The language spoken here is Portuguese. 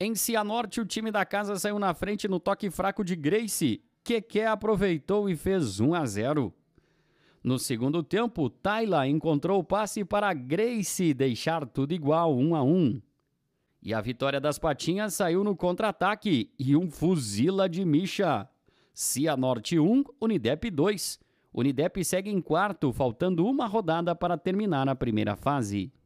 Em Cianorte, o time da casa saiu na frente no toque fraco de Grace. Keké aproveitou e fez 1 a 0. No segundo tempo, Tayla encontrou o passe para Grace deixar tudo igual 1 a 1. E a vitória das Patinhas saiu no contra-ataque e um fuzila de Misha. Cianorte 1, Unidep 2. Unidep segue em quarto, faltando uma rodada para terminar a primeira fase.